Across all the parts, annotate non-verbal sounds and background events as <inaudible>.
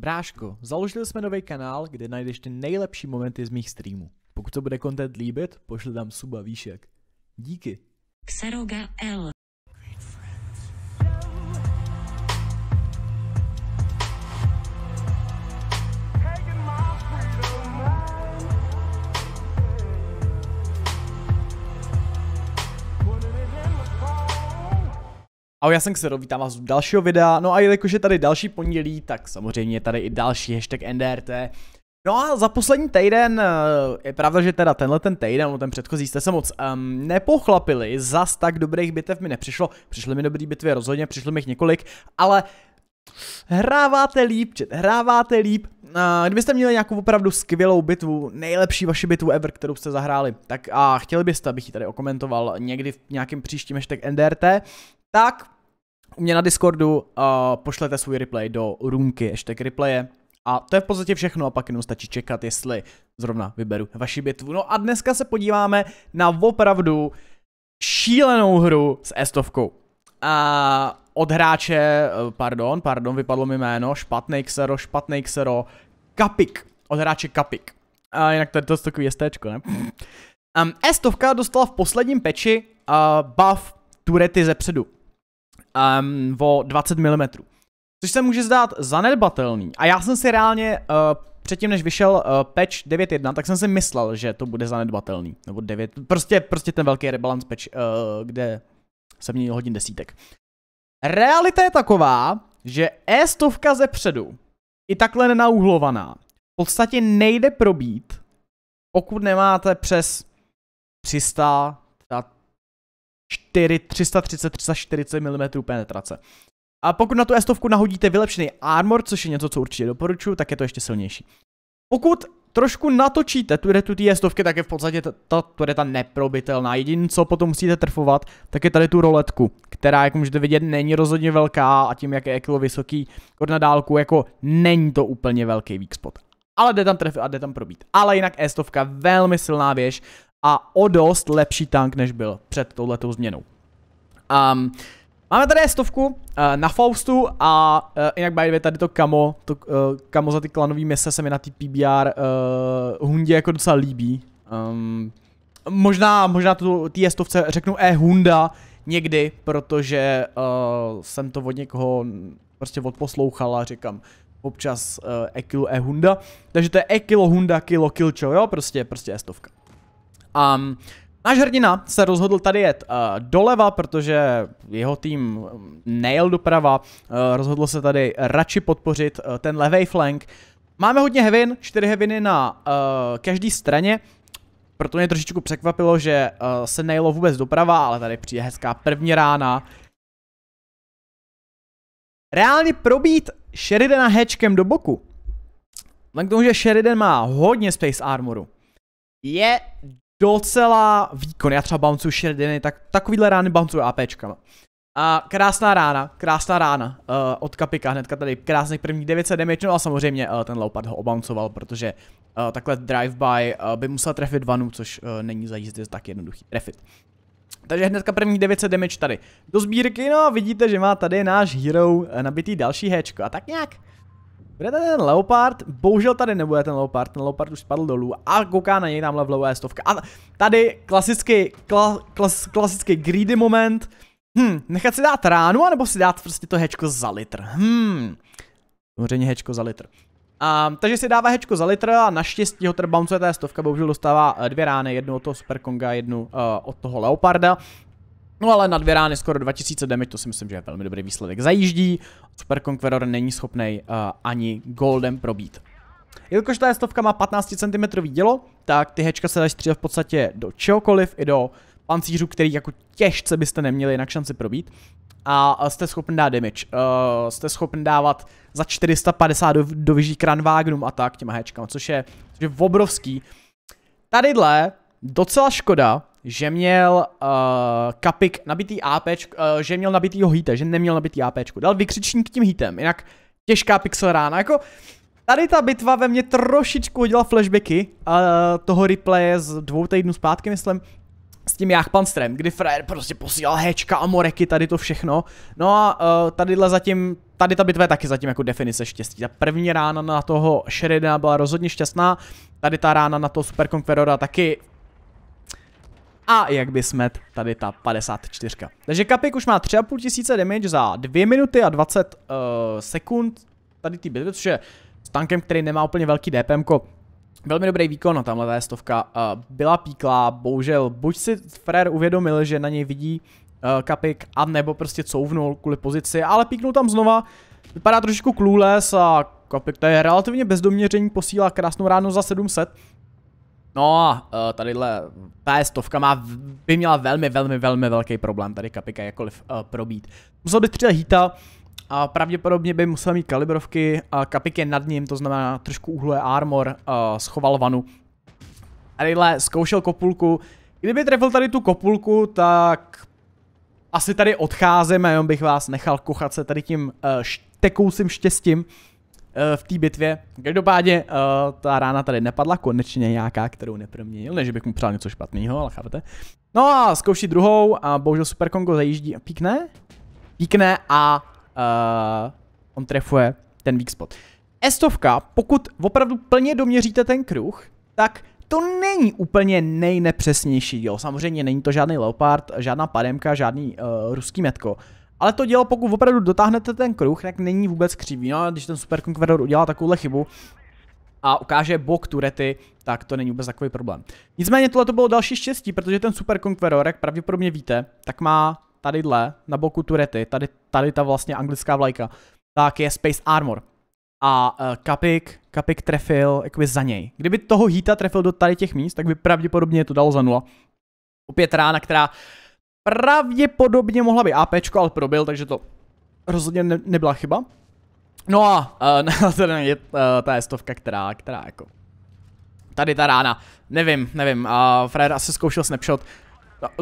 Bráško, založili jsme nový kanál, kde najdeš ty nejlepší momenty z mých streamů. Pokud se bude content líbit, pošli tam suba výšek. Díky. Xeroga L. Ahoj, já jsem Xero, vítám vás u dalšího videa, no a jelikož je tady další pondělí, tak samozřejmě je tady i další hashtag NDRT. No a za poslední týden, eh, je pravda, že teda tenhle ten týden, no ten předchozí jste se moc um, nepochlapili, zas tak dobrých bitev mi nepřišlo, přišly mi dobrý bitvy rozhodně, přišlo mi jich několik, ale Hráváte líp, čet, hráváte líp. A eh, kdybyste měli nějakou opravdu skvělou bitvu, nejlepší vaši bitvu ever, kterou jste zahráli, tak a chtěli byste, abych ji tady okomentoval někdy v nějakém příštím hashtag NDRT, tak u mě na Discordu uh, pošlete svůj replay do roomky, k replaye. A to je v podstatě všechno a pak jenom stačí čekat, jestli zrovna vyberu vaši bitvu. No a dneska se podíváme na opravdu šílenou hru s estovkou. A od hráče, eh, pardon, pardon, vypadlo mi jméno, špatný ksero, špatný ksero, Kapik, od hráče Kapik. A jinak tady to je takový jestéčko, ne? Um, Estovka dostala v posledním peči uh, buff turety ze předu um, o 20 mm. Což se může zdát zanedbatelný. A já jsem si reálně uh, předtím, než vyšel uh, patch 9.1, tak jsem si myslel, že to bude zanedbatelný. Nebo 9, prostě, prostě ten velký rebalance patch, uh, kde se měl hodin desítek. Realita je taková, že E100 ze předu, i takhle nenauhlovaná, v podstatě nejde probít, pokud nemáte přes 300, 4, 330, 340 mm penetrace. A pokud na tu estovku nahodíte vylepšený armor, což je něco, co určitě doporučuji, tak je to ještě silnější. Pokud trošku natočíte tu retu té s tak je v podstatě ta tureta neprobitelná. Jediné, co potom musíte trfovat, tak je tady tu roletku, která, jak můžete vidět, není rozhodně velká a tím, jak je kilo vysoký kor na dálku, jako není to úplně velký weak spot. Ale jde tam trefit a jde tam probít. Ale jinak e velmi silná věž a o dost lepší tank, než byl před touhletou změnou. Um, Máme tady stovku uh, na Faustu a uh, jinak by tady to kamo, to uh, kamo za ty klanové mise se mi na ty PBR uh, hundě jako docela líbí. Um, možná, možná tu té stovce řeknu e-hunda někdy, protože uh, jsem to od někoho prostě odposlouchal a říkám občas uh, e-kilo e-hunda. Takže to je e-kilo hunda, kilo kilčo, jo, prostě, prostě e-stovka. Um, Náš hrdina se rozhodl tady jet uh, doleva, protože jeho tým mm, nejel doprava, uh, rozhodl se tady radši podpořit uh, ten levej flank. Máme hodně hevin, čtyři heviny na uh, každé straně, proto mě trošičku překvapilo, že uh, se nejelo vůbec doprava, ale tady přijde hezká první rána. Reálně probít Sheridana hečkem do boku. Vzhledem k tomu, že Sheridan má hodně Space Armoru, je docela výkon. Já třeba bouncuju šerdiny, tak takovýhle rány bouncuju APčkama. A krásná rána, krásná rána uh, od Kapika, hnedka tady krásných prvních 900 damage, no a samozřejmě uh, ten Leopard ho obouncoval, protože uh, takhle drive-by uh, by musel trefit vanu, což uh, není za jízdy tak jednoduchý trefit. Takže hnedka první 900 damage tady. Do sbírky, no vidíte, že má tady náš hero nabitý další hečko a tak nějak bude tady ten Leopard, bohužel tady nebude ten Leopard, ten Leopard už spadl dolů a kouká na něj tamhle vlevo je stovka. A tady klasický, kla, klas, klasický greedy moment. Hm, nechat si dát ránu, anebo si dát prostě to hečko za litr. Hm, samozřejmě hečko za litr. A, takže si dává hečko za litr a naštěstí ho trbouncuje bouncuje té stovka, bohužel dostává eh, dvě rány, jednu od toho Superkonga, jednu uh, od toho Leoparda. No ale na dvě rány skoro 2000 damage, to si myslím, že je velmi dobrý výsledek. Zajíždí, Super Conqueror není schopný uh, eh, ani goldem probít. Jelikož ta stovka má 15 cm dělo, tak ty hečka se dají střílet v podstatě do čehokoliv, i do pancířů, který jako těžce byste neměli jinak šanci probít. A jste schopen dát damage, uh, jste schopen dávat za 450 do, do vyžší kran a tak těma hečkama, což je, což je obrovský. Tadyhle docela škoda, že měl uh, kapik nabitý AP, uh, eh, že měl nabitýho hýte, že neměl nabitý AP. Dal vykřičník tím hýtem, jinak těžká pixel rána. Jako, tady ta bitva ve mně trošičku udělala flashbacky uh, toho replaye z dvou týdnů zpátky, myslím, s tím jachpanstrem, kdy Fred prostě posílal hečka a moreky, tady to všechno. No a uh, tadyhle zatím, tady ta bitva je taky zatím jako definice štěstí. Ta první rána na toho Sheridana byla rozhodně šťastná, tady ta rána na toho Superconquerora taky a jak by smet tady ta 54. Takže Kapik už má 3,5 tisíce damage za 2 minuty a 20 uh, eh, sekund tady ty bitvy, což je s tankem, který nemá úplně velký DPM, Velmi dobrý výkon, no tamhle ta stovka uh, byla píklá, bohužel buď si Frér uvědomil, že na něj vidí uh, eh, kapik, a nebo prostě couvnul kvůli pozici, ale píknul tam znova, vypadá trošku clueless a kapik to je relativně bezdoměření, posílá krásnou ráno za 700, No, eh, tadyhle, ta stovka má, by měla velmi, velmi, velmi velký problém tady kapika jakkoliv uh, probít. Musel by střílet hýta a pravděpodobně by musel mít kalibrovky a kapik je nad ním, to znamená trošku uhluje armor, uh, schoval vanu. Tadyhle zkoušel kopulku, kdyby trefil tady tu kopulku, tak asi tady odcházím a jenom bych vás nechal kochat se tady tím uh, tekoucím štěstím. Eh, v té bitvě. Každopádně eh, ta rána tady nepadla, konečně nějaká, kterou neproměnil, než bych mu přál něco špatného, ale chápete. No a zkouší druhou a bohužel Super Kongo zajíždí a píkne. Píkne a uh, on trefuje ten weak spot. Estovka, pokud opravdu plně doměříte ten kruh, tak to není úplně nejnepřesnější díl. Samozřejmě není to žádný Leopard, žádná pademka, žádný uh, ruský metko. Ale to dělo, pokud opravdu dotáhnete ten kruh, tak není vůbec křivý. No, když ten Super Conqueror udělá takovouhle chybu, a ukáže bok turety, tak to není vůbec takový problém. Nicméně tohle to bylo další štěstí, protože ten Super Conqueror, jak pravděpodobně víte, tak má tadyhle na boku turety, tady, tady ta vlastně anglická vlajka, tak je Space Armor. A uh, e, Kapik, Kapik trefil jakoby za něj. Kdyby toho hita trefil do tady těch míst, tak by pravděpodobně to dalo za nula. Opět rána, která pravděpodobně mohla být AP, ale probil, takže to rozhodně ne, nebyla chyba. No a uh, <laughs> tady je uh, ta stovka, která, která jako... Tady ta rána, nevím, nevím, uh, Frér asi zkoušel snapshot.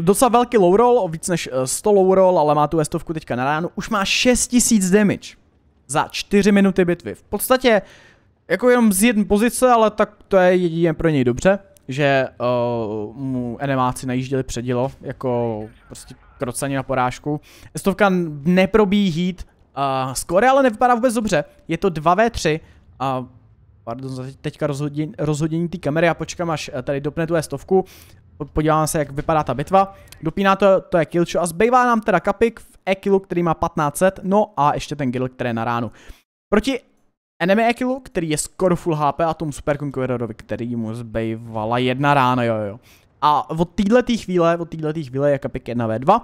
Docela velký low roll, o víc než 100 eh, low roll, ale má tu estovku teďka na ránu. Už má 6000 damage za 4 minuty bitvy. V podstatě jako jenom z jedné pozice, ale tak to je jedině pro něj dobře že uh, mu enemáci najížděli předilo, jako prostě krocení na porážku. Stovka neprobíjí hít, uh, eh, skore ale nevypadá vůbec dobře, je to 2v3 a uh, pardon za teďka rozhodění, rozhodění té kamery, já počkám až eh, tady dopne tu stovku, podívám se jak vypadá ta bitva, dopíná to, to je Kilcho a zbývá nám teda Kapik v Ekilu, který má 1500, no a ještě ten Gil, který je na ránu. Proti Enemy Ekilu, který je skoro full HP a tomu Super Conquerorovi, který mu zbývala jedna rána, jo jo. A od této chvíle, od této chvíle je kapik 1v2,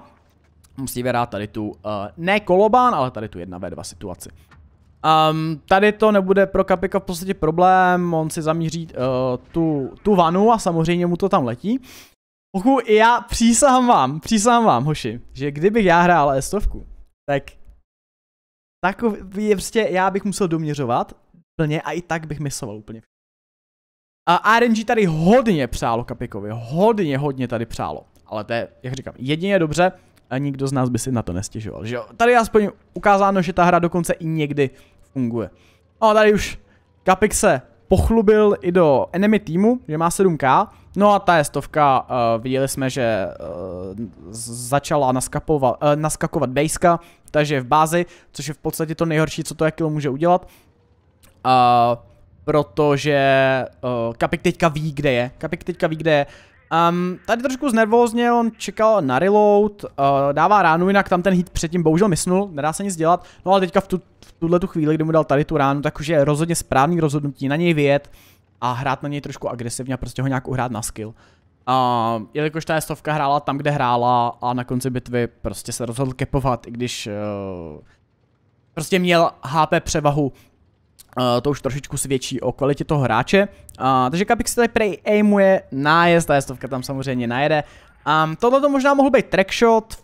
musíme vyrát tady tu, uh, ne kolobán, ale tady tu 1v2 situaci. Um, tady to nebude pro Kapika v podstatě problém, on si zamíří uh, tu, tu vanu a samozřejmě mu to tam letí. Ochu, já přísahám vám, přísahám vám, hoši, že kdybych já hrál s tak Takový je prostě, já bych musel doměřovat plně a i tak bych misoval úplně. A RNG tady hodně přálo Kapikovi, hodně, hodně tady přálo. Ale to je, jak říkám, jedině dobře, a nikdo z nás by si na to nestěžoval, že jo. Tady aspoň ukázáno, že ta hra dokonce i někdy funguje. A tady už Kapik se pochlubil i do enemy týmu, že má 7k, No a ta stovka, uh, eh, viděli jsme, že uh, začala naskapovat, uh, eh, naskakovat bejska, takže je v bázi, což je v podstatě to nejhorší, co to jakilo může udělat. Uh, protože uh, Kapik teďka ví, kde je. Kapik teďka ví, kde je. Um, tady trošku znervózně, on čekal na reload, uh, dává ránu, jinak tam ten hit předtím bohužel mysnul, nedá se nic dělat. No ale teďka v, tu, v tuhle tu chvíli, kdy mu dal tady tu ránu, tak už je rozhodně správný rozhodnutí na něj vyjet a hrát na něj trošku agresivně a prostě ho nějak uhrát na skill. A jelikož ta stovka hrála tam, kde hrála a na konci bitvy prostě se rozhodl kepovat, i když uh, prostě měl HP převahu, uh, to už trošičku svědčí o kvalitě toho hráče. Uh, takže Kapik se tady prej aimuje, nájezd, ta stovka tam samozřejmě najede. Um, tohle to možná mohl být trackshot,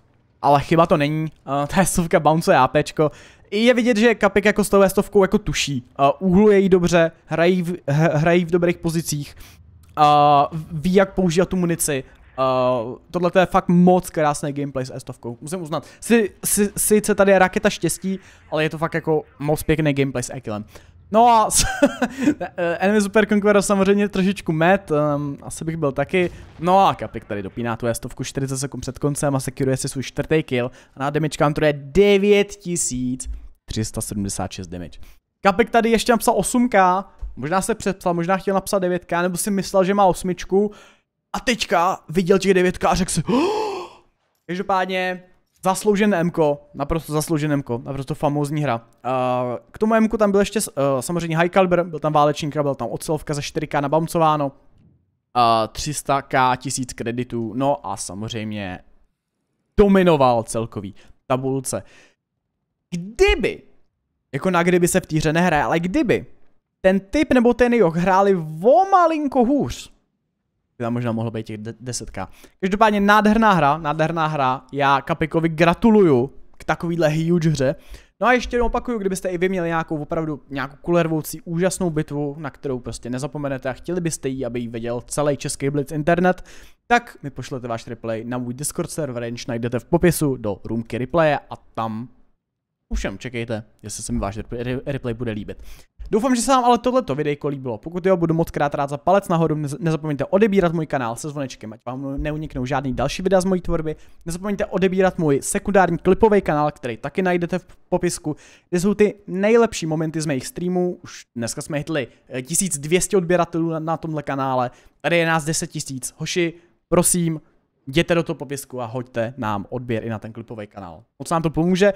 ale chyba to není, uh, ta stovka bouncuje APčko, je vidět, že Kapik jako s tou stovkou jako tuší. Uh, úhluje jí dobře, hrají v, hrají v dobrých pozicích, uh, ví jak používat tu munici. Uh, tohle je fakt moc krásný gameplay s estovkou, stovkou musím uznat. Si, si, sice tady je raketa štěstí, ale je to fakt jako moc pěkný gameplay s Ekilem. No a <laughs> Enemy Super Conqueror samozřejmě trošičku met, um, asi bych byl taky. No a Kapik tady dopíná tu stovku 40 sekund před koncem a sekiruje si svůj čtvrtý kill. A na damage counter je 9000. 376 damage. Kapek tady ještě napsal 8k, možná se přepsal, možná chtěl napsat 9k, nebo si myslel, že má 8 a teďka viděl těch 9k a řekl si oh! Každopádně Zasloužené Mko, naprosto zasloužené Mko, naprosto famózní hra. k tomu Mku tam byl ještě eh, samozřejmě High Caliber, byl tam válečník, byl tam ocelovka za 4K nabamcováno, 300K, 1000 kreditů, no a samozřejmě dominoval celkový tabulce kdyby, jako na kdyby se v té hře nehraje, ale kdyby ten typ nebo ten joch hráli o malinko hůř, by tam možná mohlo být těch desetka. Každopádně nádherná hra, nádherná hra, já Kapikovi gratuluju k takovýhle huge hře. No a ještě jednou opakuju, kdybyste i vy měli nějakou opravdu nějakou kulervoucí úžasnou bitvu, na kterou prostě nezapomenete a chtěli byste jí, aby ji věděl celý český Blitz internet, tak mi pošlete váš replay na můj Discord server, jenž najdete v popisu do roomky replaye a tam Ovšem, čekejte, jestli se mi váš replay bude líbit. Doufám, že se vám ale tohleto videjko líbilo. Pokud jo, budu moc krát rád za palec nahoru. Nezapomeňte odebírat můj kanál se zvonečkem, ať vám neuniknou žádný další videa z mojí tvorby. Nezapomeňte odebírat můj sekundární klipový kanál, který taky najdete v popisku, kde jsou ty nejlepší momenty z mých streamů. Už dneska jsme hitli 1200 eh, odběratelů na, na tomhle kanále. Tady je nás 10 000. Hoši, prosím, jděte do toho popisku a hoďte nám odběr i na ten klipový kanál. Moc nám to pomůže.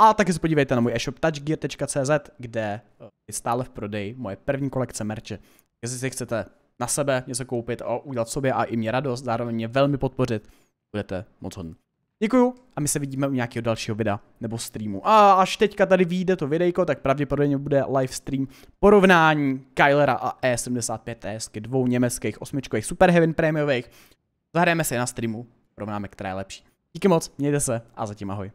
A taky se podívejte na můj e-shop touchgear.cz, kde eh, je stále v prodeji moje první kolekce merče. Jestli si chcete na sebe něco koupit a udělat sobě a i mě radost, zároveň mě velmi podpořit, budete moc hodný. Děkuju a my se vidíme u nějakého dalšího videa nebo streamu. A až teďka tady vyjde to videjko, tak pravděpodobně bude live stream porovnání Kylera a e 75 ts k dvou německých osmičkových heaven prémiových. Zahrajeme se na streamu, porovnáme, která je lepší. Díky moc, mějte se a zatím ahoj.